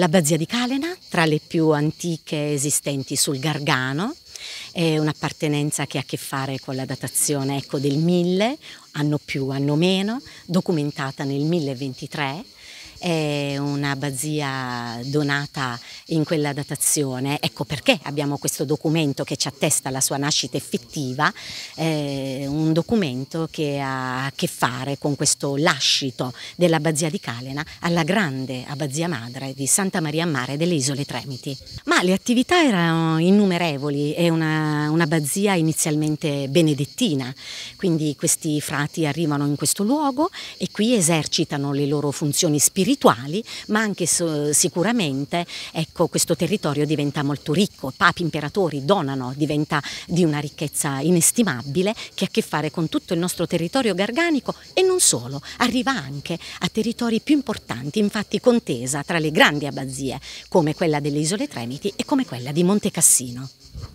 l'abbazia di Calena, tra le più antiche esistenti sul Gargano, è un'appartenenza che ha a che fare con la datazione ecco, del 1000, anno più, anno meno, documentata nel 1023 è un'abbazia donata in quella datazione. Ecco perché abbiamo questo documento che ci attesta la sua nascita effettiva, eh, un documento che ha a che fare con questo lascito dell'abbazia di Calena alla grande abbazia madre di Santa Maria Mare delle Isole Tremiti. Ma le attività erano innumerevoli, è un'abbazia un inizialmente benedettina, quindi questi frati arrivano in questo luogo e qui esercitano le loro funzioni spirituali, ma anche sicuramente ecco, questo territorio diventa molto ricco, papi imperatori donano, diventa di una ricchezza inestimabile che ha a che fare fare con tutto il nostro territorio garganico e non solo, arriva anche a territori più importanti, infatti contesa tra le grandi abbazie come quella delle isole Tremiti e come quella di Monte Cassino.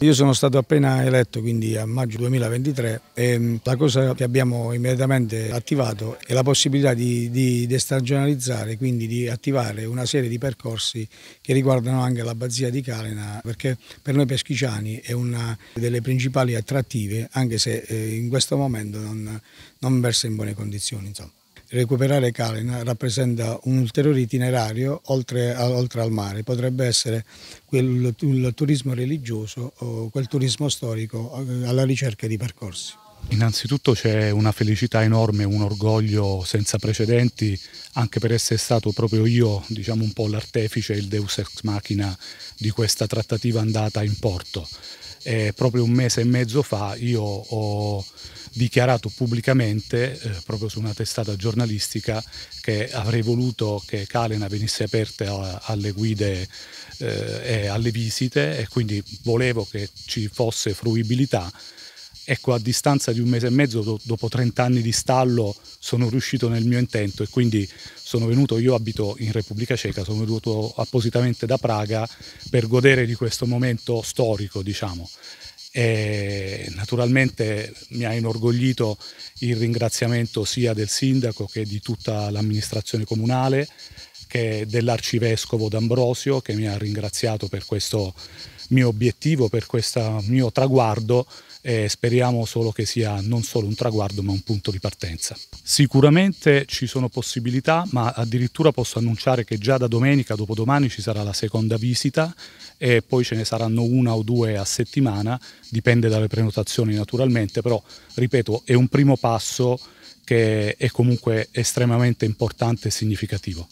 Io sono stato appena eletto, quindi a maggio 2023, e mm, la cosa che abbiamo immediatamente attivato è la possibilità di, di destagionalizzare, quindi di attivare una serie di percorsi che riguardano anche l'abbazia di Calena, perché per noi peschiciani è una delle principali attrattive, anche se eh, in questo momento non, non versa in buone condizioni. Insomma recuperare Calina rappresenta un ulteriore itinerario oltre, a, oltre al mare, potrebbe essere quel, il turismo religioso o quel turismo storico eh, alla ricerca di percorsi. Innanzitutto c'è una felicità enorme, un orgoglio senza precedenti, anche per essere stato proprio io, diciamo un po' l'artefice, il deus ex machina di questa trattativa andata in porto eh, proprio un mese e mezzo fa io ho dichiarato pubblicamente, eh, proprio su una testata giornalistica, che avrei voluto che Calena venisse aperta alle guide eh, e alle visite e quindi volevo che ci fosse fruibilità ecco a distanza di un mese e mezzo, do, dopo 30 anni di stallo, sono riuscito nel mio intento e quindi sono venuto, io abito in Repubblica Ceca, sono venuto appositamente da Praga per godere di questo momento storico, diciamo. E naturalmente mi ha inorgoglito il ringraziamento sia del sindaco che di tutta l'amministrazione comunale dell'arcivescovo D'Ambrosio che mi ha ringraziato per questo mio obiettivo, per questo mio traguardo e speriamo solo che sia non solo un traguardo ma un punto di partenza. Sicuramente ci sono possibilità, ma addirittura posso annunciare che già da domenica, dopodomani ci sarà la seconda visita e poi ce ne saranno una o due a settimana, dipende dalle prenotazioni naturalmente, però ripeto, è un primo passo che è comunque estremamente importante e significativo.